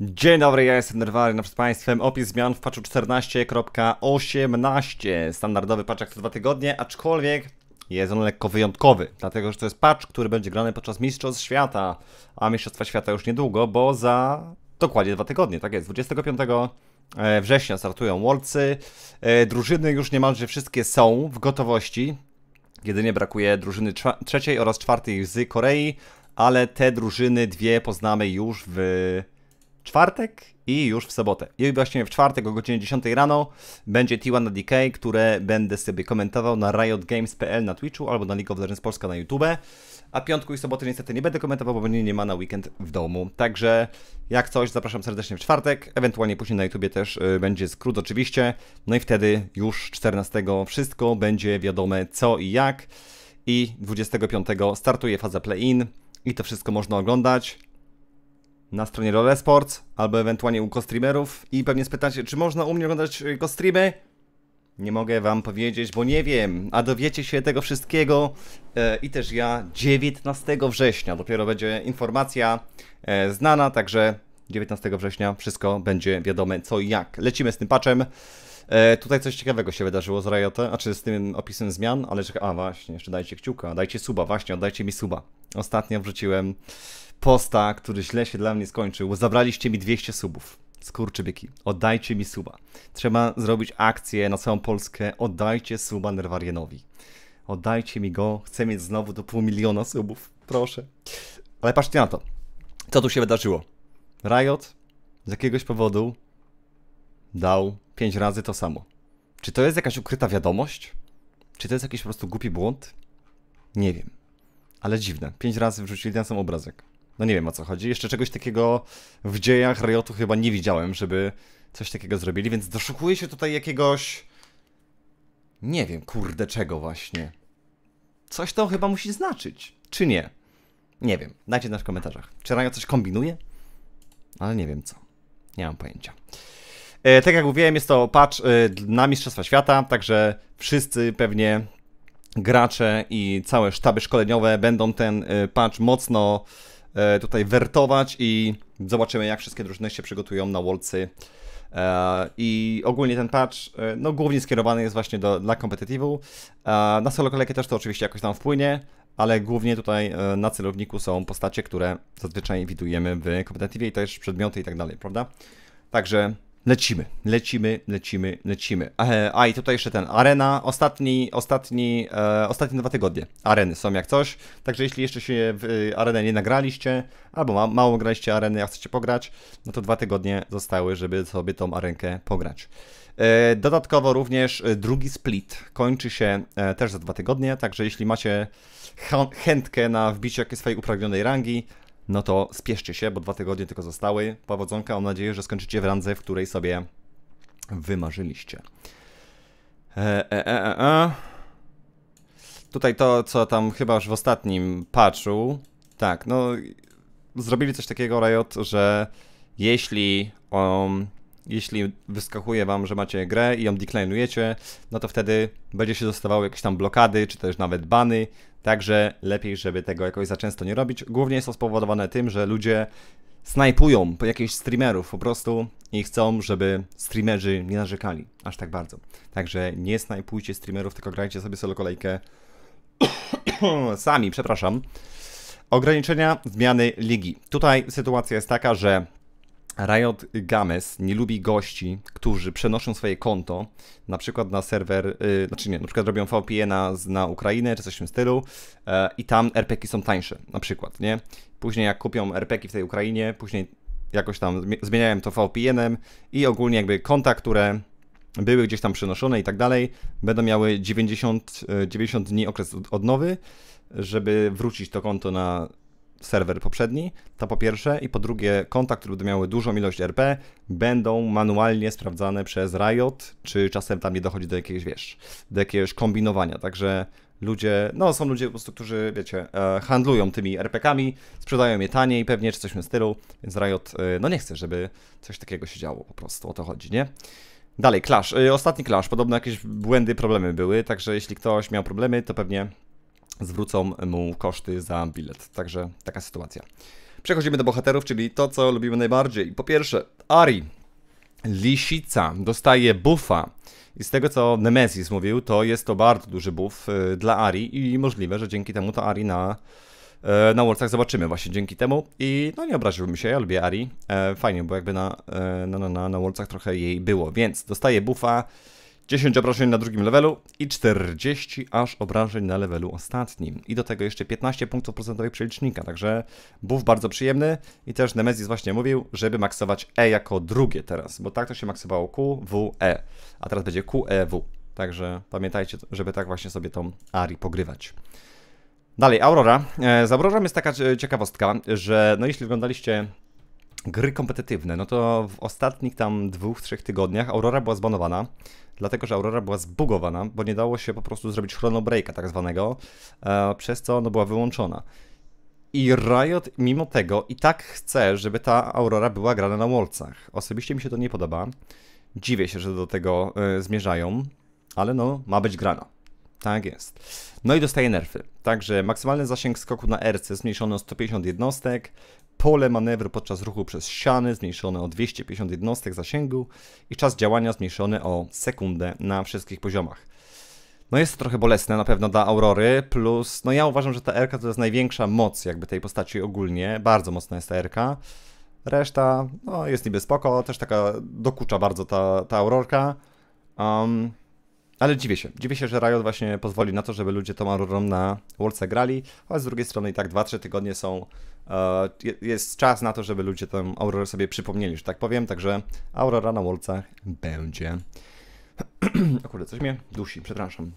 Dzień dobry, ja jestem Nerwary, no przed Państwem opis zmian w patchu 14.18. Standardowy patch co dwa tygodnie, aczkolwiek jest on lekko wyjątkowy, dlatego że to jest patch, który będzie grany podczas Mistrzostw Świata, a Mistrzostwa Świata już niedługo, bo za dokładnie dwa tygodnie, tak jest, 25 e, września startują Worldsy, e, drużyny już niemalże wszystkie są w gotowości, jedynie brakuje drużyny trzeciej oraz czwartej z Korei, ale te drużyny dwie poznamy już w czwartek i już w sobotę. I właśnie w czwartek o godzinie 10 rano będzie T1 na DK, które będę sobie komentował na riotgames.pl na Twitchu albo na League of Legends Polska na YouTube. A piątku i soboty niestety nie będę komentował, bo mnie nie ma na weekend w domu. Także jak coś, zapraszam serdecznie w czwartek. Ewentualnie później na YouTubie też y, będzie skrót oczywiście. No i wtedy już 14 wszystko będzie wiadome co i jak. I 25 startuje faza play-in i to wszystko można oglądać na stronie Role Sports albo ewentualnie u streamerów i pewnie spytacie, czy można u mnie oglądać y, streamy? Nie mogę wam powiedzieć, bo nie wiem, a dowiecie się tego wszystkiego e, i też ja 19 września. Dopiero będzie informacja e, znana, także 19 września wszystko będzie wiadome co i jak. Lecimy z tym patchem. E, tutaj coś ciekawego się wydarzyło z Riot'a, a czy z tym opisem zmian, ale czekaj, a właśnie, jeszcze dajcie kciuka, dajcie suba, właśnie, oddajcie mi suba. Ostatnio wrzuciłem posta, który źle się dla mnie skończył. Zabraliście mi 200 subów. Skurczybyki, oddajcie mi suba. Trzeba zrobić akcję na całą Polskę. Oddajcie suba Nerwarienowi. Oddajcie mi go. Chcę mieć znowu do pół miliona subów. Proszę. Ale patrzcie na to. Co tu się wydarzyło? Riot z jakiegoś powodu dał 5 razy to samo. Czy to jest jakaś ukryta wiadomość? Czy to jest jakiś po prostu głupi błąd? Nie wiem. Ale dziwne. Pięć razy wrzucili ten sam obrazek. No nie wiem o co chodzi. Jeszcze czegoś takiego w dziejach Riotu chyba nie widziałem, żeby coś takiego zrobili, więc doszukuję się tutaj jakiegoś... Nie wiem, kurde, czego właśnie. Coś to chyba musi znaczyć, czy nie? Nie wiem, dajcie znać w komentarzach. Czy Rajo coś kombinuje? Ale nie wiem co. Nie mam pojęcia. E, tak jak mówiłem, jest to patch e, na Mistrzostwa Świata, także wszyscy pewnie gracze i całe sztaby szkoleniowe będą ten e, patch mocno E, tutaj wertować i zobaczymy, jak wszystkie drużyny się przygotują na Wolcy. E, I ogólnie ten patch, e, no głównie skierowany jest właśnie do, dla kompetitivu. Na solo kolejkę też to oczywiście jakoś tam wpłynie, ale głównie tutaj na celowniku są postacie, które zazwyczaj widujemy w kompetitivie i też przedmioty i tak dalej, prawda? Także Lecimy, lecimy, lecimy, lecimy. E, a, i tutaj jeszcze ten, arena, ostatni, ostatni, e, ostatnie dwa tygodnie. Areny są jak coś, także jeśli jeszcze się w y, arenę nie nagraliście, albo ma, mało graliście areny, a chcecie pograć, no to dwa tygodnie zostały, żeby sobie tą arenkę pograć. E, dodatkowo również e, drugi split kończy się e, też za dwa tygodnie, także jeśli macie chętkę na wbicie jakiejś swojej upragnionej rangi, no to spieszcie się, bo dwa tygodnie tylko zostały. Powodzonka, mam nadzieję, że skończycie w randze, w której sobie wymarzyliście. E, e, e, e. e. Tutaj to, co tam chyba już w ostatnim patchu, tak, no zrobili coś takiego Riot, że jeśli um, jeśli wyskakuje wam, że macie grę i ją declinujecie, no to wtedy będzie się dostawało jakieś tam blokady, czy też nawet bany, także lepiej, żeby tego jakoś za często nie robić. Głównie jest to spowodowane tym, że ludzie snajpują jakichś streamerów po prostu i chcą, żeby streamerzy nie narzekali aż tak bardzo. Także nie snajpujcie streamerów, tylko grajcie sobie solo kolejkę sami, przepraszam. Ograniczenia zmiany ligi. Tutaj sytuacja jest taka, że Riot Games nie lubi gości, którzy przenoszą swoje konto, na przykład na serwer, yy, znaczy nie, na przykład robią VPN na, Ukrainę czy coś w tym stylu yy, i tam RPki są tańsze, na przykład, nie? Później jak kupią RPki w tej Ukrainie, później jakoś tam zmieniałem to VPN-em i ogólnie jakby konta, które były gdzieś tam przenoszone i tak dalej, będą miały 90, 90 e, dni okres odnowy, żeby wrócić to konto na serwer poprzedni, to po pierwsze, i po drugie, konta, które będą miały dużą ilość RP, będą manualnie sprawdzane przez Riot, czy czasem tam nie dochodzi do jakiejś, wiesz, do jakiegoś kombinowania, także ludzie, no są ludzie po prostu, którzy, wiecie, e, handlują tymi RP-kami, sprzedają je taniej pewnie, czy coś w tym stylu, więc Riot, e, no nie chce, żeby coś takiego się działo po prostu, o to chodzi, nie? Dalej, Clash. E, ostatni Clash. Podobno jakieś błędy, problemy były, także jeśli ktoś miał problemy, to pewnie zwrócą mu koszty za bilet. Także taka sytuacja. Przechodzimy do bohaterów, czyli to, co lubimy najbardziej. Po pierwsze, Ari, lisica, dostaje buffa. I z tego, co Nemesis mówił, to jest to bardzo duży buff e, dla Ari i możliwe, że dzięki temu to Ari na, e, na Worldsach zobaczymy właśnie dzięki temu. I no nie obraziłbym się, ja lubię Ari. E, fajnie, bo jakby na, na, na, na Worldsach trochę jej było. Więc dostaje buffa 10 obrażeń na drugim levelu i 40 aż obrażeń na levelu ostatnim. I do tego jeszcze 15 punktów procentowych przelicznika, także buff bardzo przyjemny. I też Nemezis właśnie mówił, żeby maksować E jako drugie teraz, bo tak to się maksowało Q, W, E, a teraz będzie Q, E, W. Także pamiętajcie, żeby tak właśnie sobie tą Ari pogrywać. Dalej, Aurora. E, Z Aurora jest taka ciekawostka, że no jeśli oglądaliście gry kompetytywne, no to w ostatnich tam dwóch, trzech tygodniach Aurora była zbanowana, dlatego że Aurora była zbugowana, bo nie dało się po prostu zrobić chronobreaka tak zwanego, e, przez co no, była wyłączona. I Riot mimo tego i tak chce, żeby ta Aurora była grana na Wolcach. Osobiście mi się to nie podoba. Dziwię się, że do tego e, zmierzają, ale no, ma być grana. Tak jest. No i dostaje nerfy. Także maksymalny zasięg skoku na RC zmniejszony o 150 jednostek, pole manewru podczas ruchu przez ściany zmniejszone o 250 jednostek zasięgu i czas działania zmniejszony o sekundę na wszystkich poziomach. No jest to trochę bolesne na pewno dla Aurory, plus no ja uważam, że ta RK to jest największa moc jakby tej postaci ogólnie, bardzo mocna jest ta RK. Reszta no jest niby spoko, też taka dokucza bardzo ta, ta Aurorka. Um, ale dziwię się. Dziwię się, że Riot właśnie pozwoli na to, żeby ludzie tą Aurorą na Worlds'a grali, ale z drugiej strony i tak 2-3 tygodnie są... E, jest czas na to, żeby ludzie tę Aurorę sobie przypomnieli, że tak powiem, także Aurora na Worlds'ach będzie. o kurde, coś mnie dusi, przepraszam.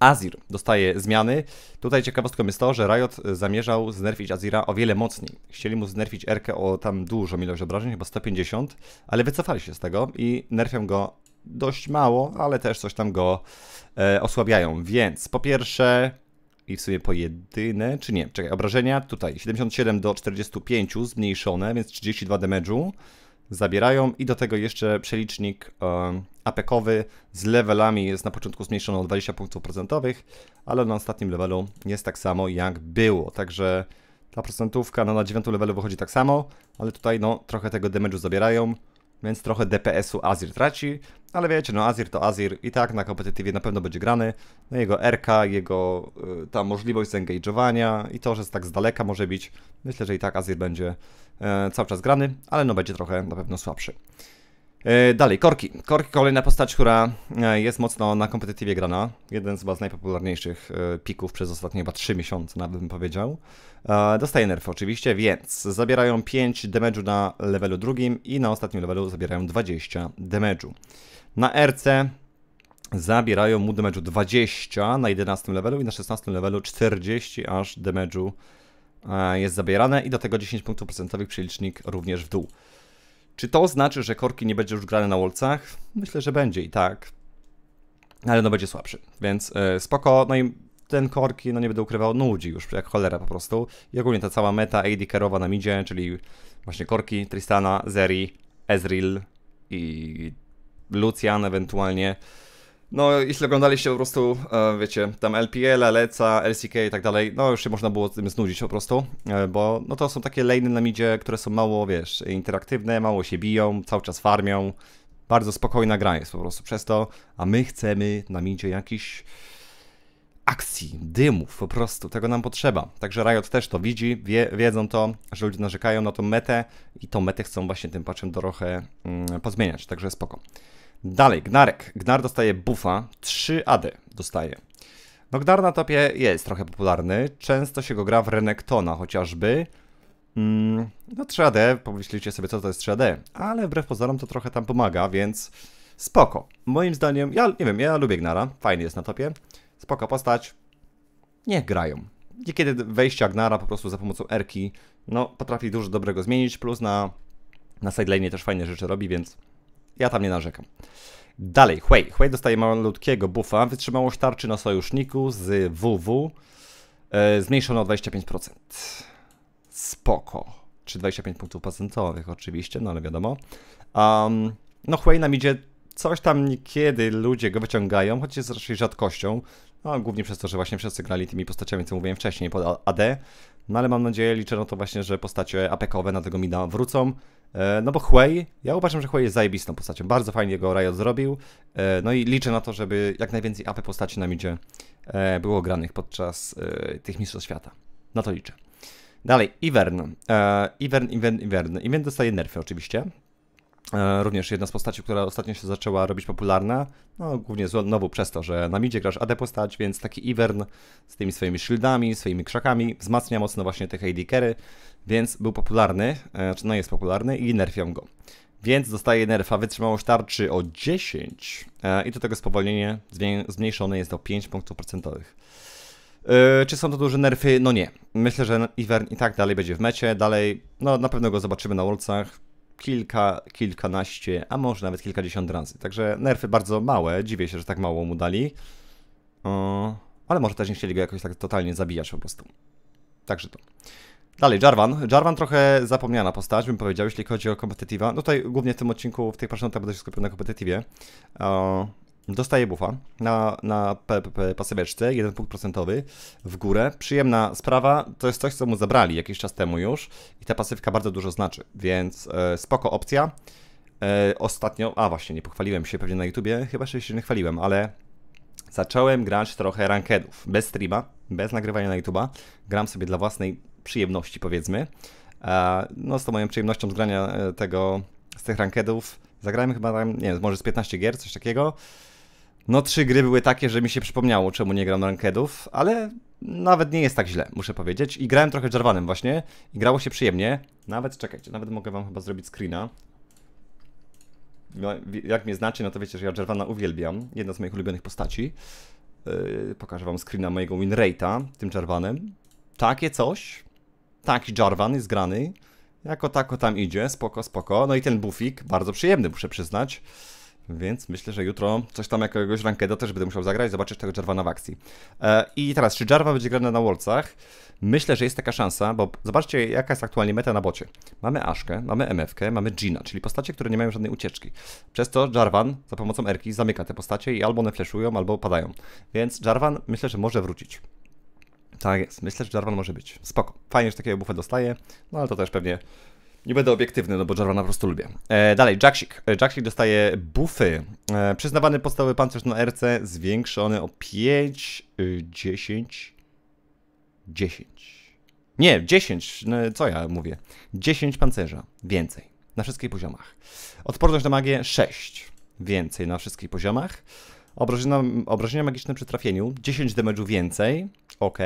Azir dostaje zmiany. Tutaj ciekawostką jest to, że Riot zamierzał znerfić Azira o wiele mocniej. Chcieli mu znerfić Erkę o tam dużą ilość obrażeń, chyba 150, ale wycofali się z tego i nerfią go dość mało, ale też coś tam go e, osłabiają. Więc po pierwsze i w sumie pojedyne, czy nie, czekaj, obrażenia tutaj 77 do 45 zmniejszone, więc 32 damage'u zabierają i do tego jeszcze przelicznik e, apekowy z levelami jest na początku zmniejszony o 20 punktów procentowych, ale na ostatnim levelu jest tak samo jak było, także ta procentówka no, na 9 levelu wychodzi tak samo, ale tutaj no trochę tego damage'u zabierają, więc trochę DPS-u Azir traci, ale wiecie, no Azir to Azir i tak na kompetytywie na pewno będzie grany. No jego RK, jego y, ta możliwość zengage'owania i to, że jest tak z daleka może bić. Myślę, że i tak Azir będzie y, cały czas grany, ale no będzie trochę na pewno słabszy. Y, dalej, Korki. Korki kolejna postać, która e, jest mocno na kompetytywie grana. Jeden z chyba najpopularniejszych pików przez ostatnie chyba 3 miesiące, nawet bym powiedział. Dostaje nerf oczywiście, więc zabierają 5 damage'u na levelu drugim i na ostatnim levelu zabierają 20 damage'u. Na RC zabierają mu damage'u 20 na 11 levelu i na 16 levelu 40 aż damage'u e, jest zabierane i do tego 10 punktów procentowych przelicznik również w dół. Czy to znaczy, że korki nie będzie już grane na wolcach? Myślę, że będzie i tak. Ale no będzie słabszy, więc yy, spoko. No i ten korki, no nie będę ukrywał, nudzi już jak cholera po prostu. I ogólnie ta cała meta AD Kerowa na midzie, czyli właśnie korki, Tristana, Zeri, Ezreal i Lucian ewentualnie. No, jeśli oglądaliście po prostu, e, wiecie, tam LPL, Aleca, LCK i tak dalej, no już się można było tym znudzić po prostu, e, bo no to są takie lane na midzie, które są mało, wiesz, interaktywne, mało się biją, cały czas farmią, bardzo spokojna gra jest po prostu przez to, a my chcemy na midzie jakiś akcji, dymów, po prostu, tego nam potrzeba. Także Riot też to widzi, wie, wiedzą to, że ludzie narzekają na tą metę i tą metę chcą właśnie tym patchem trochę mm, pozmieniać, także spoko. Dalej, Gnarek. Gnar dostaje buffa, 3 AD dostaje. No Gnar na topie jest trochę popularny, często się go gra w Renektona chociażby. Mm, no 3 AD, pomyślicie sobie co to jest 3 AD, ale wbrew pozorom to trochę tam pomaga, więc spoko. Moim zdaniem, ja nie wiem, ja lubię Gnara, fajny jest na topie, spoko postać, niech grają. Niekiedy wejścia Gnara po prostu za pomocą Erki, no potrafi dużo dobrego zmienić, plus na, na sidelane też fajne rzeczy robi, więc ja tam nie narzekam. Dalej, Huey. Huey dostaje malutkiego buffa. Wytrzymałość tarczy na sojuszniku z WW e, zmniejszono o 25%. Spoko. Czy 25 punktów procentowych oczywiście, no ale wiadomo. Um, no Huey nam idzie coś tam niekiedy ludzie go wyciągają, choć jest raczej rzadkością. No, głównie przez to, że właśnie wszyscy grali tymi postaciami, co mówiłem wcześniej pod AD, no ale mam nadzieję, liczę na to właśnie, że postacie apekowe na tego Mida wrócą. E, no bo Huey, ja uważam, że Huey jest zajebistą postacią. Bardzo fajnie go Riot zrobił. E, no i liczę na to, żeby jak najwięcej AP postaci na Midzie e, było granych podczas tych Mistrzostw Świata. Na to liczę. Dalej, Ivern. Ivern, Ivern, Ivern. Ivern dostaje nerfy oczywiście. E, również jedna z postaci, która ostatnio się zaczęła robić popularna, no głównie znowu przez to, że na midzie grasz AD postać, więc taki Ivern z tymi swoimi shieldami, swoimi krzakami wzmacnia mocno właśnie te AD carry, więc był popularny, e, czy znaczy, no jest popularny i nerfią go. Więc dostaje nerfa wytrzymałość tarczy o 10 e, i do tego spowolnienie zmniejszone jest do 5 punktów procentowych. czy są to duże nerfy? No nie. Myślę, że Ivern i tak dalej będzie w mecie, dalej, no na pewno go zobaczymy na Worldsach kilka, kilkanaście, a może nawet kilkadziesiąt razy. Także nerfy bardzo małe, dziwię się, że tak mało mu dali. O, ale może też nie chcieli go jakoś tak totalnie zabijać po prostu. Także to. Dalej, Jarvan. Jarvan trochę zapomniana postać, bym powiedział, jeśli chodzi o kompetitywa. No tutaj głównie w tym odcinku, w tej parszonej będę się skupił na kompetitywie. Dostaje bufa na, na pasyweczce, jeden punkt procentowy w górę. Przyjemna sprawa, to jest coś, co mu zabrali jakiś czas temu już i ta pasywka bardzo dużo znaczy, więc e, spoko opcja. E, ostatnio, a właśnie, nie pochwaliłem się pewnie na YouTubie, chyba że się nie chwaliłem, ale zacząłem grać trochę rankedów, bez streama, bez nagrywania na YouTuba. Gram sobie dla własnej przyjemności, powiedzmy. E, no z tą moją przyjemnością z grania e, tego, z tych rankedów, zagrałem chyba tam, nie wiem, może z 15 gier, coś takiego. No trzy gry były takie, że mi się przypomniało, czemu nie gram rankedów, ale nawet nie jest tak źle, muszę powiedzieć. I grałem trochę Jarvanem właśnie i grało się przyjemnie. Nawet, czekajcie, nawet mogę wam chyba zrobić screena. No, jak mnie znaczy, no to wiecie, że ja Jarvana uwielbiam. Jedna z moich ulubionych postaci. Yy, pokażę wam screena mojego winrate'a tym Jarvanem. Takie coś. Taki Jarvan jest grany. Jako tako tam idzie, spoko, spoko. No i ten bufik, bardzo przyjemny, muszę przyznać. Więc myślę, że jutro coś tam jakiegoś rankeda też będę musiał zagrać, zobaczyć tego Jarvana w akcji. E, I teraz, czy Jarva będzie grany na wolcach? Myślę, że jest taka szansa, bo zobaczcie jaka jest aktualnie meta na bocie. Mamy Ashkę, mamy MFK, mamy Gina, czyli postacie, które nie mają żadnej ucieczki. Przez to Jarvan za pomocą Erki zamyka te postacie i albo one flashują, albo padają. Więc Jarvan myślę, że może wrócić. Tak jest, myślę, że Jarvan może być. Spoko. Fajnie, że takiego buffa dostaje, no ale to też pewnie nie będę obiektywny, no bo Jarvana po prostu lubię. E, dalej, Jacksik. E, Jacksik dostaje buffy. E, przyznawany podstawowy pancerz na RC zwiększony o 5, 10, 10. Nie, 10, no, co ja mówię? 10 pancerza, więcej, na wszystkich poziomach. Odporność na magię 6, więcej na wszystkich poziomach. Obrażenia, obrażenia magiczne przy trafieniu, 10 damage'u więcej, ok.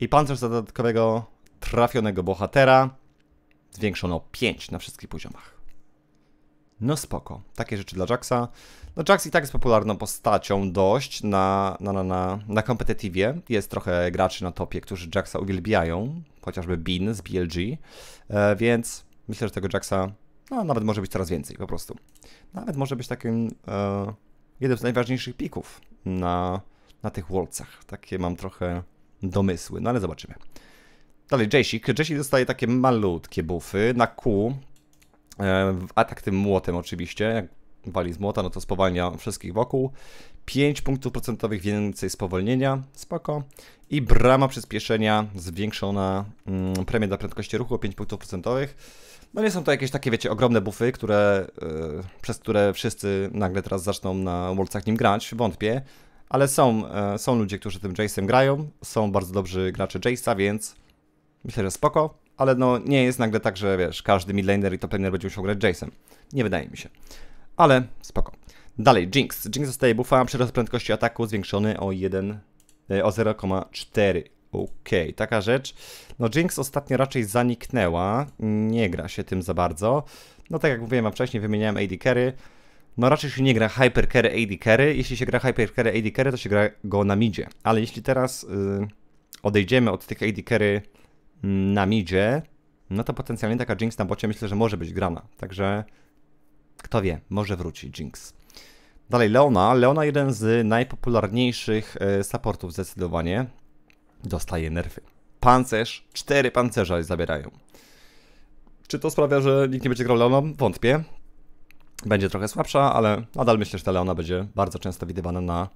I pancerz dodatkowego trafionego bohatera, zwiększono 5 na wszystkich poziomach. No spoko, takie rzeczy dla Jaxa. No Jax i tak jest popularną postacią dość na, na, na, na, na competitive. Jest trochę graczy na topie, którzy Jaxa uwielbiają, chociażby Bean z BLG, e, więc myślę, że tego Jaxa, no, nawet może być coraz więcej po prostu. Nawet może być takim e, jednym z najważniejszych pików na, na tych Worldsach. Takie mam trochę domysły, no ale zobaczymy. Dalej, Jessic. Jessic dostaje takie malutkie buffy na Q. E, atak tym młotem oczywiście. Jak wali z młota, no to spowalnia wszystkich wokół. 5 punktów procentowych więcej spowolnienia, spoko. I brama przyspieszenia, zwiększona premię mm, premia dla prędkości ruchu o 5 punktów procentowych. No nie są to jakieś takie, wiecie, ogromne bufy, które, yy, przez które wszyscy nagle teraz zaczną na Worldsach nim grać, wątpię. Ale są, yy, są ludzie, którzy tym Jace'em grają, są bardzo dobrzy gracze Jace'a, więc Myślę, że spoko, ale no nie jest nagle tak, że wiesz, każdy midlaner i laner będzie musiał grać Jason. Nie wydaje mi się. Ale spoko. Dalej, Jinx. Jinx zostaje buffa, przyrost prędkości ataku zwiększony o 1, e, o 0,4. Okej, okay, taka rzecz. No Jinx ostatnio raczej zaniknęła, nie gra się tym za bardzo. No tak jak mówiłem wcześniej, wymieniałem AD carry. No raczej się nie gra Hyper Carry AD Carry. Jeśli się gra Hyper Carry AD Carry, to się gra go na midzie. Ale jeśli teraz yy, odejdziemy od tych AD Carry na midzie, no to potencjalnie taka Jinx na bocie myślę, że może być grana. Także kto wie, może wróci Jinx. Dalej Leona. Leona jeden z najpopularniejszych e, supportów zdecydowanie. Dostaje nerwy. Pancerz, cztery pancerza zabierają. Czy to sprawia, że nikt nie będzie grał Leoną? Wątpię. Będzie trochę słabsza, ale nadal myślę, że ta Leona będzie bardzo często widywana na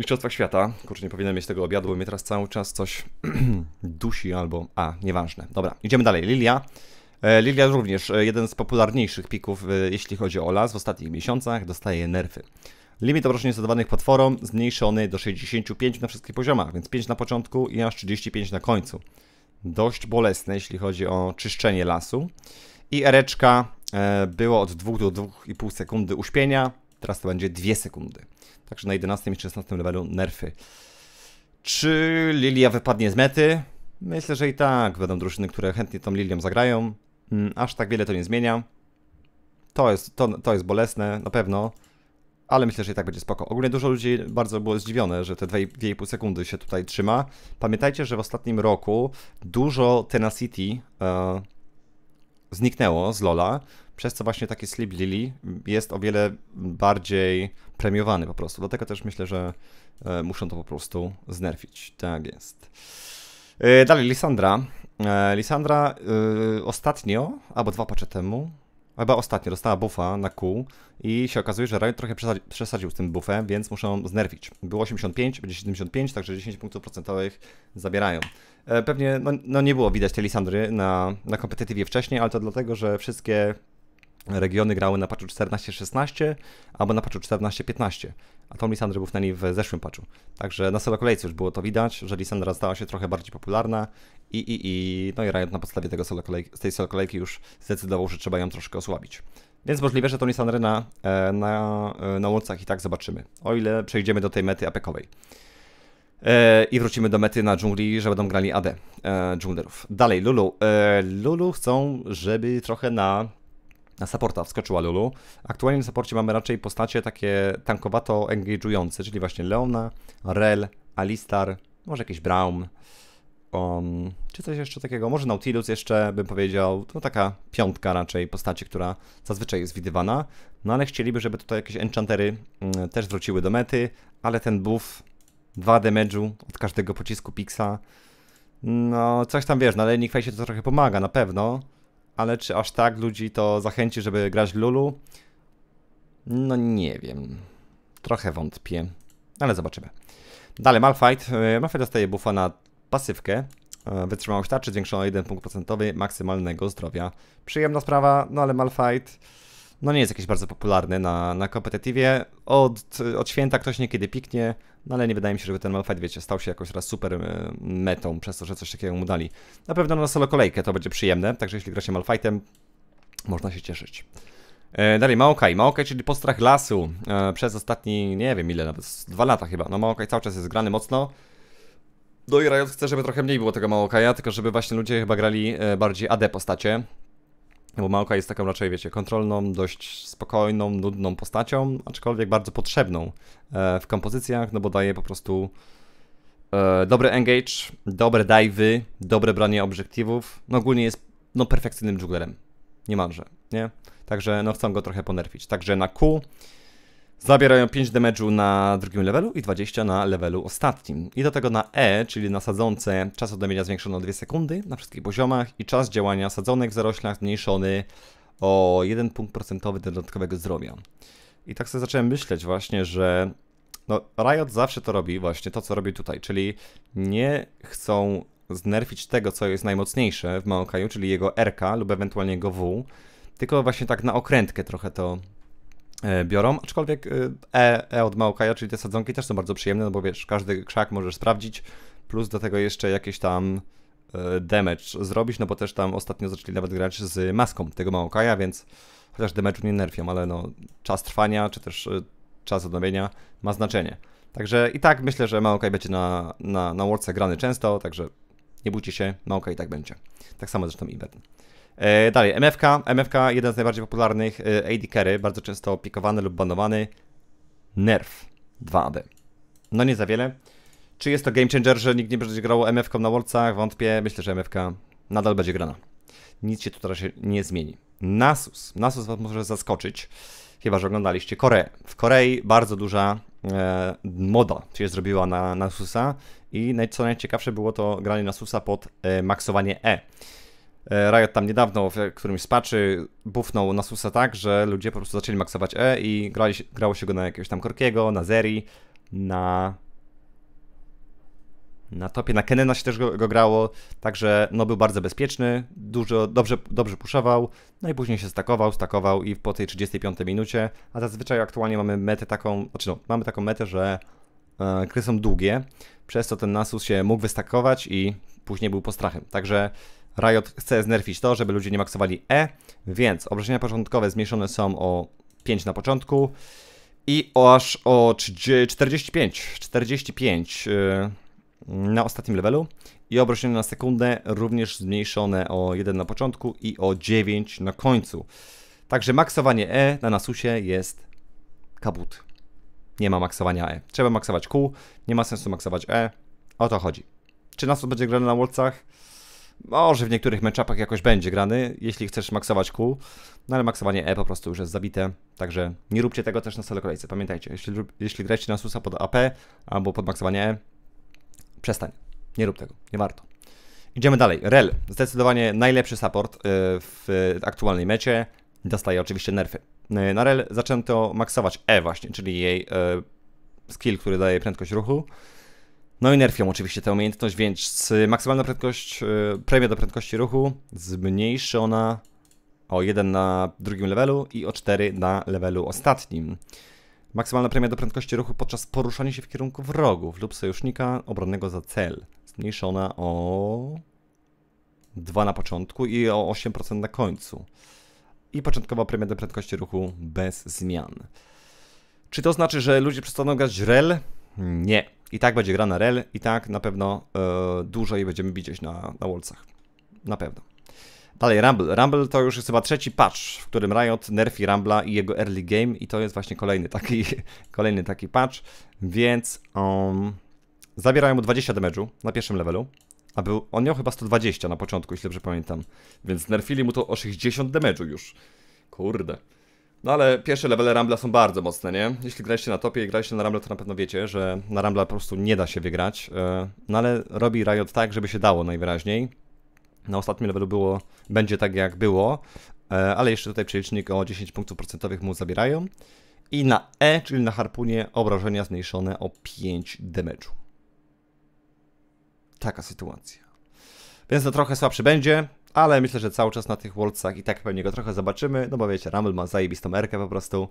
Mistrzostwach Świata. Kurczę, nie powinienem mieć tego obiadu, bo mnie teraz cały czas coś dusi albo... A, nieważne. Dobra, idziemy dalej. Lilia. E, Lilia również e, jeden z popularniejszych pików, e, jeśli chodzi o las. W ostatnich miesiącach dostaje nerfy. Limit obrocznie zadawanych potworom zmniejszony do 65 na wszystkich poziomach, więc 5 na początku i aż 35 na końcu. Dość bolesne, jeśli chodzi o czyszczenie lasu. I ereczka było od 2 do 2,5 sekundy uśpienia, teraz to będzie 2 sekundy. Także na 11 i 16 levelu nerfy. Czy Lilia wypadnie z mety? Myślę, że i tak będą drużyny, które chętnie tą Lilią zagrają. Mm, aż tak wiele to nie zmienia. To jest, to, to jest bolesne, na pewno. Ale myślę, że i tak będzie spoko. Ogólnie dużo ludzi bardzo było zdziwione, że te 2,5 sekundy się tutaj trzyma. Pamiętajcie, że w ostatnim roku dużo Tenacity e, zniknęło z Lola przez co właśnie taki Sleep Lily jest o wiele bardziej premiowany po prostu. Dlatego też myślę, że e, muszą to po prostu znerfić. Tak jest. E, dalej, Lisandra. E, Lisandra ostatnio, albo dwa pacze temu, chyba ostatnio dostała buffa na kół i się okazuje, że Riot trochę przesadził, przesadził z tym buffem, więc muszą znerwić. Było 85, będzie 75, także 10 punktów procentowych zabierają. Pewnie no, no nie było widać tej Lisandry na, na kompetitywie wcześniej, ale to dlatego, że wszystkie regiony grały na patchu 14-16 albo na patchu 14-15, a Tom Lisandra był w Neni w zeszłym patchu. Także na kolejce już było to widać, że Lisandra stała się trochę bardziej popularna i, i, i no i Riot na podstawie tego solokolej, tej kolejki już zdecydował, że trzeba ją troszkę osłabić. Więc możliwe, że Tony Sandry na, e, na, e, na łącach i tak zobaczymy, o ile przejdziemy do tej mety apekowej. E, I wrócimy do mety na dżungli, że będą grali AD e, dżunglerów. Dalej, Lulu. E, Lulu chcą, żeby trochę na na supporta wskoczyła Lulu. Aktualnie na supporcie mamy raczej postacie takie tankowato engage'ujące, czyli właśnie Leona, Rel, Alistar, może jakiś Braum, um, czy coś jeszcze takiego, może Nautilus jeszcze bym powiedział, to taka piątka raczej postaci, która zazwyczaj jest widywana, no ale chcieliby, żeby tutaj jakieś enchantery mm, też wróciły do mety, ale ten buff, dwa damage'u od każdego pocisku Pixa, no coś tam wiesz, na no, laning to trochę pomaga na pewno, ale czy aż tak ludzi to zachęci, żeby grać w Lulu? No nie wiem. Trochę wątpię, ale zobaczymy. Dalej, Malfight. Y, Malfight dostaje buffa na pasywkę. Y, Wytrzymałość tarczy zwiększona o 1 punkt procentowy maksymalnego zdrowia. Przyjemna sprawa, no ale Malfight no nie jest jakiś bardzo popularny na, na kompetitywie. Od, od święta ktoś niekiedy piknie, no ale nie wydaje mi się, żeby ten Malphite, wiecie, stał się jakoś raz super e, metą przez to, że coś takiego mu dali. Na pewno na solo kolejkę to będzie przyjemne, także jeśli gra się Malfightem, można się cieszyć. E, dalej, Maokai. Maokai, czyli postrach lasu. E, przez ostatni, nie wiem ile, nawet dwa lata chyba. No Maokai cały czas jest grany mocno. No i Riot chce, żeby trochę mniej było tego Maokaja, tylko żeby właśnie ludzie chyba grali e, bardziej AD postacie bo Małka jest taką raczej, wiecie, kontrolną, dość spokojną, nudną postacią, aczkolwiek bardzo potrzebną e, w kompozycjach, no bo daje po prostu e, dobry engage, dobre dive'y, dobre branie obiektywów. No ogólnie jest no, perfekcyjnym dżuglerem, niemalże, nie? Także no chcą go trochę ponerwić. Także na Q Zabierają 5 damage'u na drugim levelu i 20 na levelu ostatnim. I do tego na E, czyli na sadzące czas odemienia zwiększono o 2 sekundy na wszystkich poziomach i czas działania sadzonych w zaroślach zmniejszony o 1 punkt procentowy do dodatkowego zdrowia. I tak sobie zacząłem myśleć właśnie, że no, Riot zawsze to robi właśnie, to co robi tutaj, czyli nie chcą znerfić tego, co jest najmocniejsze w Maokaju, czyli jego RK lub ewentualnie jego W, tylko właśnie tak na okrętkę trochę to E, biorą, aczkolwiek E, e, e od Maokaja, czyli te sadzonki też są bardzo przyjemne, no bo wiesz, każdy krzak możesz sprawdzić, plus do tego jeszcze jakieś tam e, damage zrobić, no bo też tam ostatnio zaczęli nawet grać z maską tego Maokaja, więc chociaż damage'u nie nerfią, ale no czas trwania, czy też czas odnowienia ma znaczenie. Także i tak myślę, że Maokai będzie na, na, na Worlds'e grany często, także nie bójcie się, Maokai i tak będzie. Tak samo zresztą Iberden. E, dalej, MFK. MFK, jeden z najbardziej popularnych e, AD carry, bardzo często pikowany lub banowany. Nerf 2AD. No nie za wiele. Czy jest to game changer, że nikt nie będzie grał MFK na Worldsach? Wątpię. Myślę, że MFK nadal będzie grana. Nic się tutaj nie zmieni. Nasus. Nasus was może zaskoczyć, chyba że oglądaliście Koreę. W Korei bardzo duża e, moda się zrobiła na Nasusa i co najciekawsze było to granie Nasusa pod e, maksowanie E. E, Riot tam niedawno w którymś z patchy bufnął Nasusa tak, że ludzie po prostu zaczęli maksować E i grali, grało się go na jakiegoś tam Korkiego, na Zeri, na... Na topie, na Kenena się też go, go grało, także no był bardzo bezpieczny, dużo, dobrze, dobrze puszował, no i później się stakował, stakował i po tej 35 minucie, a zazwyczaj aktualnie mamy metę taką, znaczy no, mamy taką metę, że e, są długie, przez co ten Nasus się mógł wystakować i później był postrachem, także Riot chce znerfić to, żeby ludzie nie maksowali E, więc obrażenia początkowe zmniejszone są o 5 na początku i o aż o 45, 45 yy, na ostatnim levelu i obrażenia na sekundę również zmniejszone o 1 na początku i o 9 na końcu. Także maksowanie E na Nasusie jest kabut. Nie ma maksowania E. Trzeba maksować Q, nie ma sensu maksować E. O to chodzi. Czy Nasus będzie grany na Wolcach? Może w niektórych meczapach jakoś będzie grany, jeśli chcesz maksować Q, no ale maksowanie E po prostu już jest zabite, także nie róbcie tego też na solo kolejce. Pamiętajcie, jeśli, jeśli na susa pod AP albo pod maksowanie E, przestań, nie rób tego, nie warto. Idziemy dalej. Rel, zdecydowanie najlepszy support y, w aktualnej mecie, dostaje oczywiście nerfy. Y, na Rel zaczęto maksować E właśnie, czyli jej y, skill, który daje prędkość ruchu. No i nerfią oczywiście tę umiejętność, więc y, maksymalna prędkość, y, premia do prędkości ruchu zmniejszona o 1 na drugim levelu i o 4 na levelu ostatnim. Maksymalna premia do prędkości ruchu podczas poruszania się w kierunku wrogów lub sojusznika obronnego za cel. Zmniejszona o 2 na początku i o 8% na końcu. I początkowa premia do prędkości ruchu bez zmian. Czy to znaczy, że ludzie przestaną grać REL? Nie. I tak będzie gra na rel, i tak na pewno e, dużo jej będziemy widzieć na, na Wolcach. Na pewno. Dalej, Rumble. Rumble to już jest chyba trzeci patch, w którym Riot nerfi Rumbla i jego early game i to jest właśnie kolejny taki, kolejny taki patch, więc um, zabierają mu 20 damage'u na pierwszym levelu, a był, on miał chyba 120 na początku, jeśli dobrze pamiętam, więc nerfili mu to o 60 damage'u już. Kurde. No ale pierwsze levele Rambla są bardzo mocne, nie? Jeśli graliście na topie i graliście na Rambla, to na pewno wiecie, że na Rambla po prostu nie da się wygrać. E, no ale robi Riot tak, żeby się dało najwyraźniej. Na ostatnim levelu było, będzie tak jak było, e, ale jeszcze tutaj przelicznik o 10 punktów procentowych mu zabierają. I na E, czyli na harpunie, obrażenia zmniejszone o 5 damage'u. Taka sytuacja. Więc to trochę słabszy będzie, ale myślę, że cały czas na tych Worldsach i tak pewnie go trochę zobaczymy, no bo wiecie, Rumble ma zajebistą erkę po prostu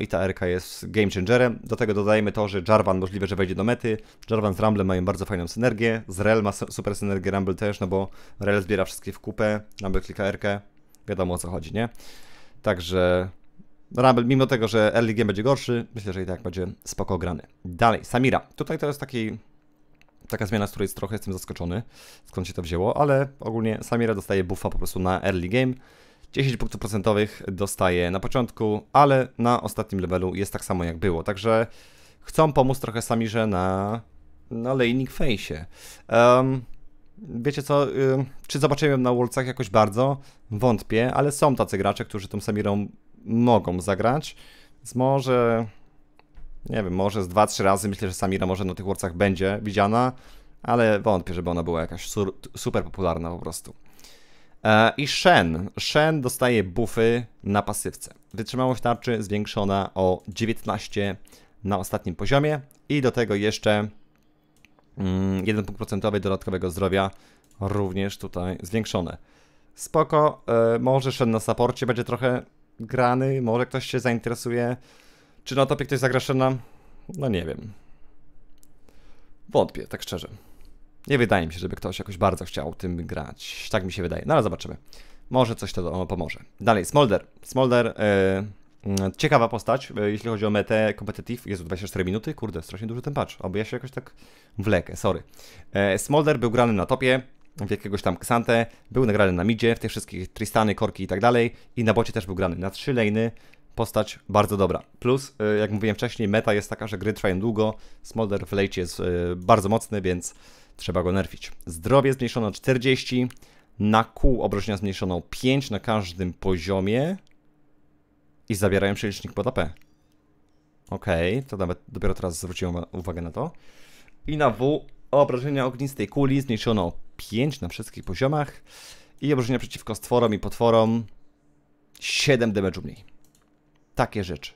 i ta erka jest game changerem. Do tego dodajemy to, że Jarvan możliwe, że wejdzie do mety. Jarvan z Rumble mają bardzo fajną synergię, z Rel ma super synergię Rumble też, no bo Rel zbiera wszystkie w kupę, Rumble klika erkę, wiadomo o co chodzi, nie? Także Rumble, mimo tego, że early game będzie gorszy, myślę, że i tak będzie spoko grany. Dalej, Samira. Tutaj to jest taki Taka zmiana, z której jest trochę jestem zaskoczony, skąd się to wzięło, ale ogólnie Samira dostaje buffa po prostu na early game. 10 punktów procentowych dostaje na początku, ale na ostatnim levelu jest tak samo jak było. Także chcą pomóc trochę Samirze na, na laning face'ie. Um, wiecie co, czy zobaczymy na Wolcach jakoś bardzo? Wątpię, ale są tacy gracze, którzy tą Samirą mogą zagrać. Więc może nie wiem, może z 2-3 razy. Myślę, że Samira może na tych Worldsach będzie widziana, ale wątpię, żeby ona była jakaś sur, super popularna po prostu. E, I Shen. Shen dostaje buffy na pasywce. Wytrzymałość tarczy zwiększona o 19 na ostatnim poziomie i do tego jeszcze mm, 1 punkt procentowy dodatkowego zdrowia również tutaj zwiększone. Spoko, e, może Shen na saporcie będzie trochę grany, może ktoś się zainteresuje. Czy na topie ktoś zagra Shena? No nie wiem. Wątpię, tak szczerze. Nie wydaje mi się, żeby ktoś jakoś bardzo chciał tym grać. Tak mi się wydaje. No ale zobaczymy. Może coś to pomoże. Dalej, Smolder. Smolder, yy, ciekawa postać, yy, jeśli chodzi o metę competitive. Jezu, 24 minuty? Kurde, strasznie dużo ten patch. Albo ja się jakoś tak wlekę, sorry. E, Smolder był grany na topie, w jakiegoś tam Xante, był nagrany na midzie, w tych wszystkich Tristany, Korki i tak dalej. I na bocie też był grany na 3 lejny postać bardzo dobra. Plus, y, jak mówiłem wcześniej, meta jest taka, że gry trwają długo, Smolder w lejcie jest y, bardzo mocny, więc trzeba go nerfić. Zdrowie zmniejszono 40, na kół obrażenia zmniejszono 5 na każdym poziomie i zabierają przelicznik pod AP. Okej, okay, to nawet dopiero teraz zwróciłem uwagę na to. I na W obrażenia ognistej kuli zmniejszono 5 na wszystkich poziomach i obrażenia przeciwko stworom i potworom 7 damage mniej. Takie rzeczy.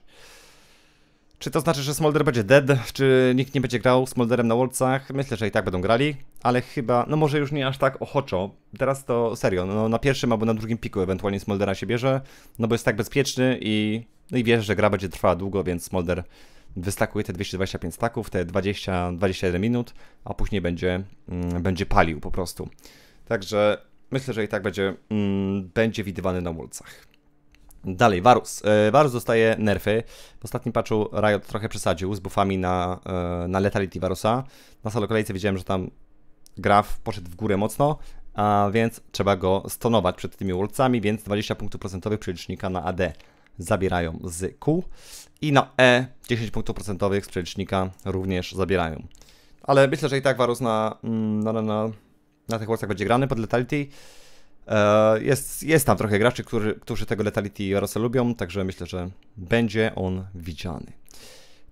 Czy to znaczy, że Smolder będzie dead? Czy nikt nie będzie grał Smolderem na Wolcach? Myślę, że i tak będą grali, ale chyba, no może już nie aż tak ochoczo. Teraz to serio, no na pierwszym albo na drugim piku ewentualnie Smoldera się bierze, no bo jest tak bezpieczny i, no i wiesz, że gra będzie trwała długo, więc Smolder wystakuje te 225 staków, te 20-21 minut, a później będzie, mm, będzie palił po prostu. Także myślę, że i tak będzie, mm, będzie widywany na Wolcach. Dalej, Varus. E, Varus dostaje nerfy. W ostatnim patchu Riot trochę przesadził z buffami na, e, na letality Varusa. Na solo kolejce widziałem, że tam graf poszedł w górę mocno, a więc trzeba go stonować przed tymi ulcami, więc 20 punktów procentowych przelicznika na AD zabierają z Q i na E 10 punktów procentowych z przelicznika również zabierają. Ale myślę, że i tak Varus na, mm, na, na, na, na tych ulcach będzie grany pod letality. E, jest, jest tam trochę graczy, którzy, którzy tego Letality Rosa lubią, także myślę, że będzie on widziany.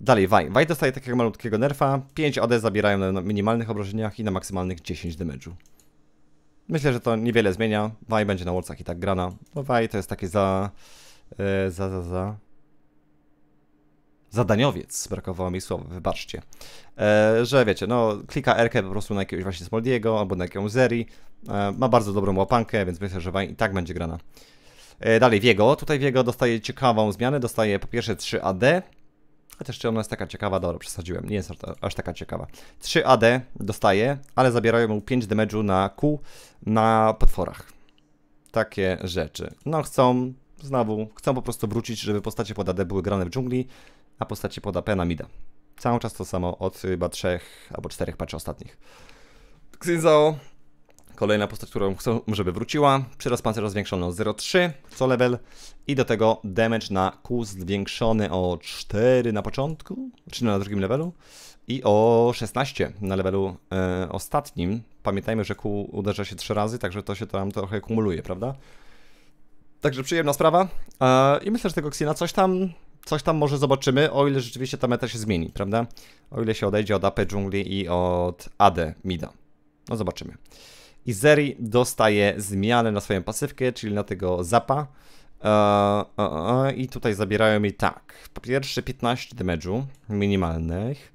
Dalej, Vaj. Vaj dostaje takiego malutkiego nerfa. 5 AD zabierają na minimalnych obrażeniach i na maksymalnych 10 damage'u. Myślę, że to niewiele zmienia. Vaj będzie na Warcach i tak grana. Bo no, Vaj to jest takie za... E, za, za, za zadaniowiec, brakowało mi słowa, wybaczcie, e, że wiecie, no klika Rkę po prostu na jakiegoś właśnie Smoldiego albo na jakąś Zeri, e, ma bardzo dobrą łapankę, więc myślę, że i tak będzie grana. E, dalej Wiego, tutaj Wiego dostaje ciekawą zmianę, dostaje po pierwsze 3 AD, chociaż czy ona jest taka ciekawa, dobra, przesadziłem, nie jest aż taka ciekawa. 3 AD dostaje, ale zabierają mu 5 damage'u na Q na potworach. Takie rzeczy. No chcą, znowu, chcą po prostu wrócić, żeby postacie pod AD były grane w dżungli, a postacie poda pena mida. Cały czas to samo od chyba trzech albo czterech patrzy ostatnich. Xinzao, kolejna postać, którą chcę, żeby wróciła. Przyrost pancerza zwiększony o 0,3 co level i do tego damage na Q zwiększony o 4 na początku, czy na drugim levelu i o 16 na levelu e, ostatnim. Pamiętajmy, że Q uderza się 3 razy, także to się tam trochę kumuluje, prawda? Także przyjemna sprawa e, i myślę, że tego Xina coś tam coś tam może zobaczymy, o ile rzeczywiście ta meta się zmieni, prawda? O ile się odejdzie od AP dżungli i od AD mida. No zobaczymy. I Zeri dostaje zmianę na swoją pasywkę, czyli na tego zapa. E, e, e, I tutaj zabierają mi tak. Po pierwsze 15 damage'u minimalnych,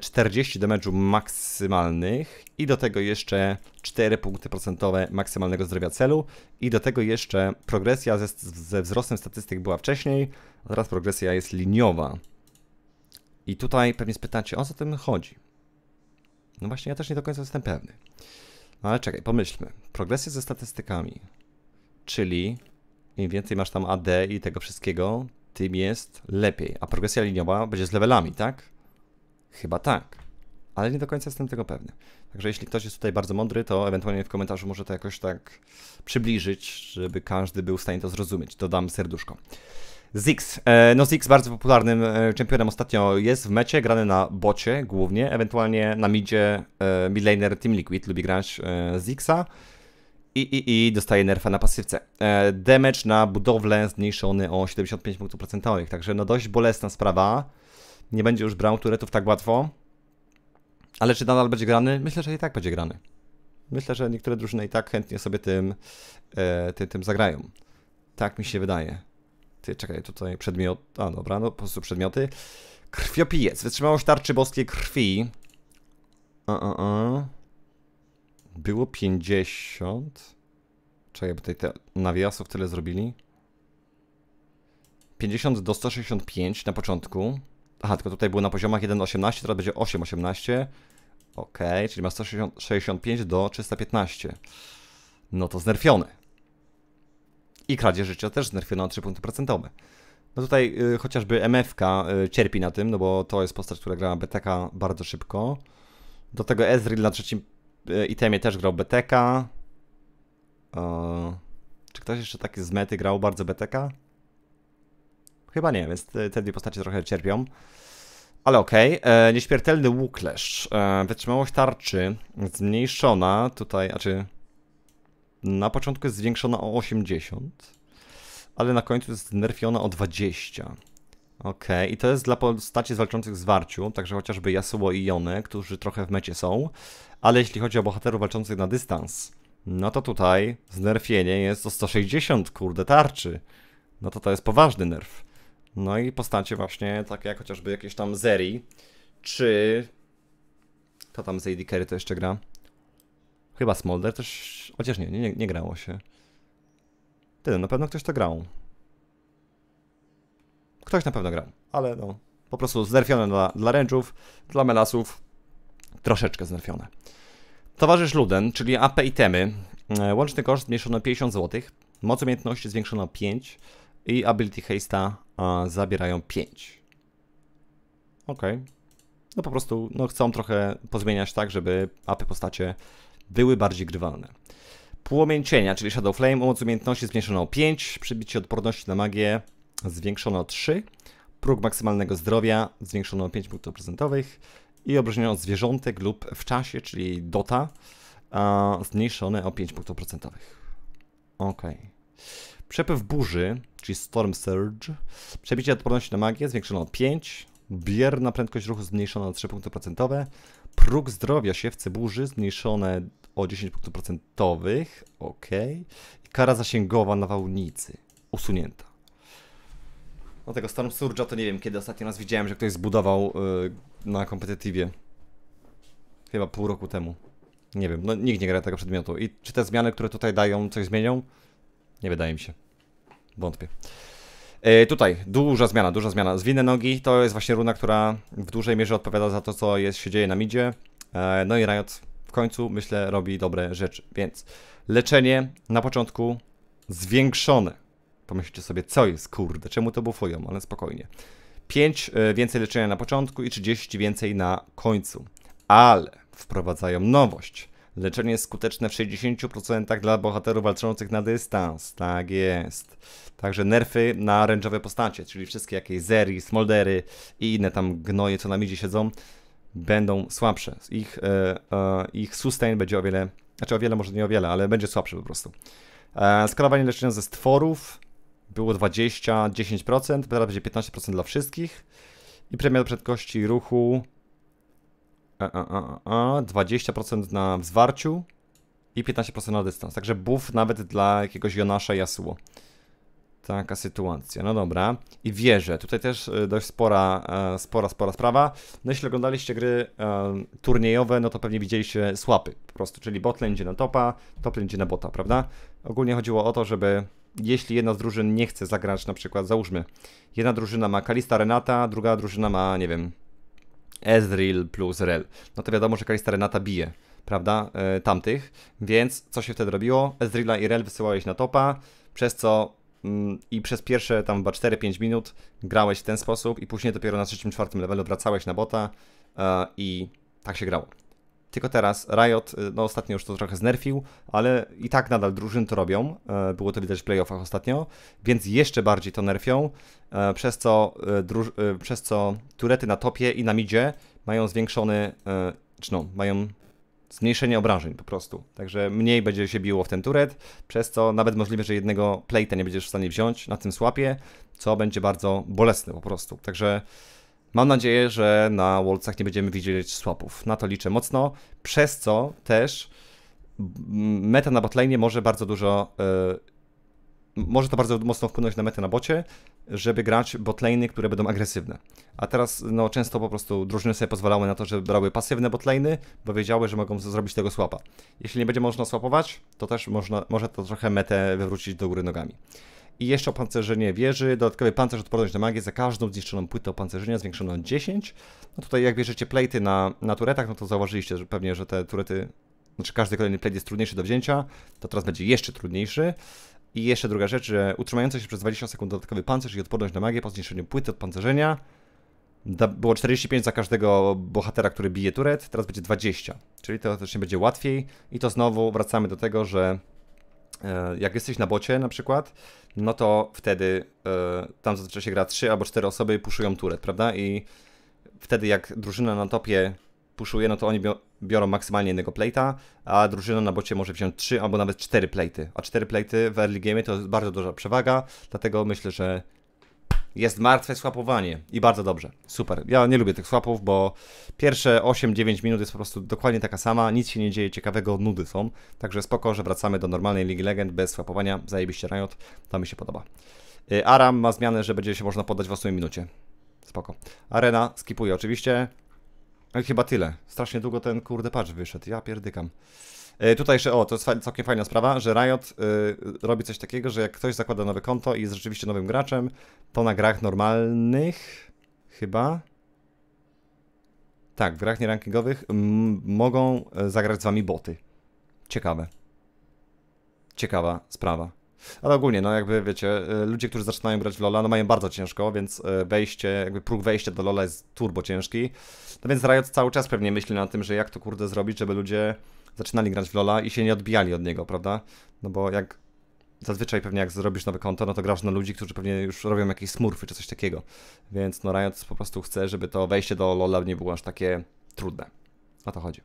40 damage'u maksymalnych i do tego jeszcze 4 punkty procentowe maksymalnego zdrowia celu i do tego jeszcze progresja ze, ze wzrostem statystyk była wcześniej, a teraz progresja jest liniowa. I tutaj pewnie spytacie, o co tym chodzi? No właśnie, ja też nie do końca jestem pewny. No ale czekaj, pomyślmy. Progresja ze statystykami, czyli im więcej masz tam AD i tego wszystkiego, tym jest lepiej. A progresja liniowa będzie z levelami, tak? Chyba tak ale nie do końca jestem tego pewny. Także jeśli ktoś jest tutaj bardzo mądry, to ewentualnie w komentarzu może to jakoś tak przybliżyć, żeby każdy był w stanie to zrozumieć. Dodam serduszko. Zix. E, no Zix bardzo popularnym e, czempionem ostatnio jest w mecie, grany na bocie głównie, ewentualnie na midzie e, midlaner Team Liquid lubi grać Zixa i, i, i dostaje nerfa na pasywce. Damage na budowlę zmniejszony o 75 punktów procentowych, także no dość bolesna sprawa. Nie będzie już brał turetów tak łatwo. Ale czy nadal będzie grany? Myślę, że i tak będzie grany. Myślę, że niektóre drużyny i tak chętnie sobie tym, e, tym, tym zagrają. Tak mi się wydaje. Ty, czekaj, tutaj przedmiot... A, dobra, no po prostu przedmioty. Krwiopijec. Wytrzymałość tarczy boskiej krwi. A, a, a. Było 50. Czekaj, bo tutaj te nawiasów tyle zrobili. 50 do 165 na początku. Aha, tylko tutaj było na poziomach 1.18, teraz będzie 8.18. Ok, czyli ma 165 do 315. No to znerfione. I kradzież życia też znerfione na 3 punkty procentowe. No tutaj y, chociażby MFK y, cierpi na tym, no bo to jest postać, która gra BTK bardzo szybko. Do tego Ezreal na trzecim y, itemie też grał BTK. E, czy ktoś jeszcze taki z mety grał bardzo BTK? Chyba nie, więc te, dwie postacie trochę cierpią. Ale okej. Okay. E, nieśmiertelny łukleszcz. E, wytrzymałość tarczy zmniejszona tutaj, znaczy na początku jest zwiększona o 80, ale na końcu jest znerfiona o 20. Ok, i to jest dla postaci zwalczących walczących z warciu, także chociażby Yasuo i Yone, którzy trochę w mecie są, ale jeśli chodzi o bohaterów walczących na dystans, no to tutaj znerfienie jest o 160, kurde, tarczy. No to to jest poważny nerf. No i postacie właśnie takie jak chociażby jakieś tam Zeri, czy... Kto tam z AD Carry to jeszcze gra? Chyba Smolder też... Chociaż nie, nie, nie grało się. Tyle, na pewno ktoś to grał. Ktoś na pewno grał, ale no... Po prostu znerfione dla, dla ręczów, dla melasów. Troszeczkę znerfione. Towarzysz Luden, czyli AP i temy. E, łączny koszt zmniejszono 50 zł. Moc umiejętności zwiększono 5 i ability haste'a zabierają 5. Ok. No po prostu no, chcą trochę pozmieniać tak, żeby apy postacie były bardziej grywalne. Płomień cienia, czyli Shadow Flame, moc umiejętności zmniejszono o 5, przybicie odporności na magię zwiększono o 3, próg maksymalnego zdrowia zwiększono o 5 punktów procentowych i obrażenia od zwierzątek lub w czasie, czyli DOTA, zmniejszone o 5 punktów procentowych. Okej. Okay. Przepływ burzy, czyli Storm Surge. Przebicie odporności na magię zwiększono o 5. Bierna prędkość ruchu zmniejszona o 3 punkty procentowe. Próg zdrowia siewcy burzy zmniejszone o 10 punktów procentowych. Ok. I kara zasięgowa nawałnicy usunięta. No tego Storm Surge'a to nie wiem, kiedy ostatnio raz widziałem, że ktoś zbudował yy, na kompetytywie. Chyba pół roku temu. Nie wiem, no nikt nie gra tego przedmiotu. I czy te zmiany, które tutaj dają, coś zmienią? Nie wydaje mi się. Wątpię. E, tutaj, duża zmiana, duża zmiana. Zwinne nogi to jest właśnie runa, która w dużej mierze odpowiada za to, co jest, się dzieje na midzie. E, no i Riot w końcu, myślę, robi dobre rzeczy. Więc leczenie na początku zwiększone. Pomyślcie sobie, co jest, kurde, czemu to bufują, ale spokojnie. 5 e, więcej leczenia na początku i 30 więcej na końcu. Ale wprowadzają nowość. Leczenie jest skuteczne w 60% dla bohaterów walczących na dystans. Tak jest. Także nerfy na ręczowe postacie, czyli wszystkie jakieś Zeri, Smoldery i inne tam gnoje, co na midzie siedzą, będą słabsze. Ich, e, e, ich sustain będzie o wiele, znaczy o wiele, może nie o wiele, ale będzie słabszy po prostu. E, skalowanie leczenia ze stworów było 20, 10%, teraz będzie 15% dla wszystkich. I premia prędkości ruchu a, a, a, 20% na wzwarciu i 15% na dystans. Także buff nawet dla jakiegoś Jonasza Jasuo. Taka sytuacja, no dobra. I wieże, tutaj też e, dość spora, e, spora, spora sprawa. No jeśli oglądaliście gry um, turniejowe, no to pewnie widzieliście słapy po prostu, czyli botlane idzie na topa, toplane idzie na bota, prawda? Ogólnie chodziło o to, żeby jeśli jedna z drużyn nie chce zagrać, na przykład załóżmy, jedna drużyna ma Kalista Renata, druga drużyna ma, nie wiem, Ezreal plus Rel. No to wiadomo, że Kalista Renata bije, prawda, e, tamtych, więc co się wtedy robiło? Ezreala i Rel wysyłałeś na topa, przez co mm, i przez pierwsze tam chyba 4-5 minut grałeś w ten sposób i później dopiero na trzecim, czwartym levelu wracałeś na bota e, i tak się grało. Tylko teraz Riot, y, no ostatnio już to trochę znerfił, ale i tak nadal drużyn to robią. E, było to widać w playoffach ostatnio, więc jeszcze bardziej to nerfią, e, przez co, e, druż- przez co turety na topie i na midzie mają zwiększony, czy no, mają zmniejszenie obrażeń po prostu. Także mniej będzie się biło w ten turet, przez co nawet możliwe, że jednego playta nie będziesz w stanie wziąć na tym słapie, co będzie bardzo bolesne po prostu. Także Mam nadzieję, że na Wolcach nie będziemy widzieć swapów. Na to liczę mocno, przez co też meta na botlane może bardzo dużo. Yy, może to bardzo mocno wpłynąć na metę na bocie, żeby grać botlane, które będą agresywne. A teraz no, często po prostu drużyny sobie pozwalały na to, że brały pasywne botlane, bo wiedziały, że mogą zrobić tego swapa. Jeśli nie będzie można swapować, to też można, może to trochę metę wywrócić do góry nogami i jeszcze opancerzenie wieży, dodatkowy pancerz odporność na magię za każdą zniszczoną płytę opancerzenia zwiększoną o 10. No tutaj jak bierzecie plejty na, na turetach, no to zauważyliście że pewnie, że te turety, znaczy każdy kolejny plejt jest trudniejszy do wzięcia, to teraz będzie jeszcze trudniejszy. I jeszcze druga rzecz, że utrzymający się przez 20 sekund dodatkowy pancerz i odporność na magię po zniszczeniu płyty odpancerzenia. pancerzenia było 45 za każdego bohatera, który bije turet, teraz będzie 20. Czyli to teoretycznie będzie łatwiej. I to znowu wracamy do tego, że E, jak jesteś na bocie na przykład, no to wtedy e, tam zazwyczaj się gra 3 albo 4 osoby puszują turet, prawda? I wtedy jak drużyna na topie puszuje, no to oni biorą maksymalnie jednego plate'a, a drużyna na bocie może wziąć 3 albo nawet 4 plate'y. A 4 plate'y w early game to jest bardzo duża przewaga, dlatego myślę, że jest martwe swapowanie i bardzo dobrze. Super. Ja nie lubię tych swapów, bo pierwsze 8-9 minut jest po prostu dokładnie taka sama, nic się nie dzieje ciekawego, nudy są. Także spoko, że wracamy do normalnej Ligi Legend bez swapowania. Zajebiście Riot, to mi się podoba. Y, Aram ma zmianę, że będzie się można podać w 8 minucie. Spoko. Arena skipuje oczywiście. No i chyba tyle. Strasznie długo ten kurde patch wyszedł. Ja pierdykam. E, tutaj jeszcze, o, to jest całkiem fajna sprawa, że Riot e, robi coś takiego, że jak ktoś zakłada nowe konto i jest rzeczywiście nowym graczem, to na grach normalnych chyba tak, w grach nierankingowych mogą e, zagrać z wami boty. Ciekawe. Ciekawa sprawa. Ale ogólnie, no jakby wiecie, ludzie, którzy zaczynają grać w LoLa, no mają bardzo ciężko, więc wejście, jakby próg wejścia do LoLa jest turbo ciężki. No więc Riot cały czas pewnie myśli na tym, że jak to kurde zrobić, żeby ludzie zaczynali grać w Lola i się nie odbijali od niego, prawda? No bo jak zazwyczaj pewnie jak zrobisz nowe konto, no to grasz na ludzi, którzy pewnie już robią jakieś smurfy czy coś takiego. Więc no Riot po prostu chce, żeby to wejście do LoL'a nie było aż takie trudne. O to chodzi.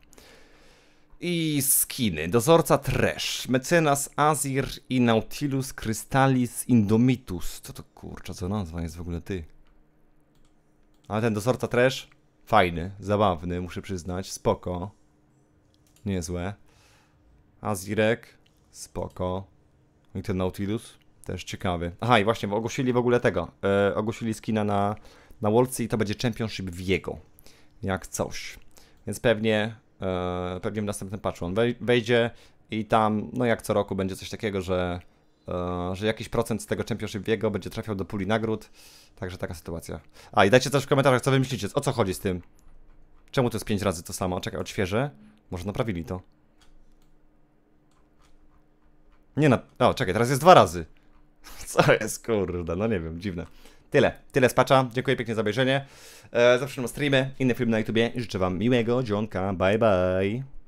I skiny. Dozorca Trash, Mecenas Azir i Nautilus Crystalis Indomitus. Co to kurczę, co nazwa jest w ogóle ty? Ale ten dozorca Trash, fajny, zabawny, muszę przyznać, spoko niezłe. Azirek, spoko. I ten Nautilus, też ciekawy. Aha, i właśnie, ogłosili w ogóle tego. E, ogłosili skina na, na Wolcy i to będzie Championship w jego. Jak coś. Więc pewnie, e, pewnie w następnym patchu on wejdzie i tam, no jak co roku, będzie coś takiego, że, e, że jakiś procent z tego Championship w jego będzie trafiał do puli nagród. Także taka sytuacja. A i dajcie też w komentarzach, co wy myślicie, o co chodzi z tym. Czemu to jest 5 razy to samo? Czekaj, odświeżę. Może naprawili to. Nie na... O, czekaj, teraz jest dwa razy. Co jest, kurde, no nie wiem, dziwne. Tyle, tyle z Dziękuję pięknie za obejrzenie. E, zawsze mam streamy, inne filmy na YouTubie. Życzę wam miłego dzionka. Bye, bye.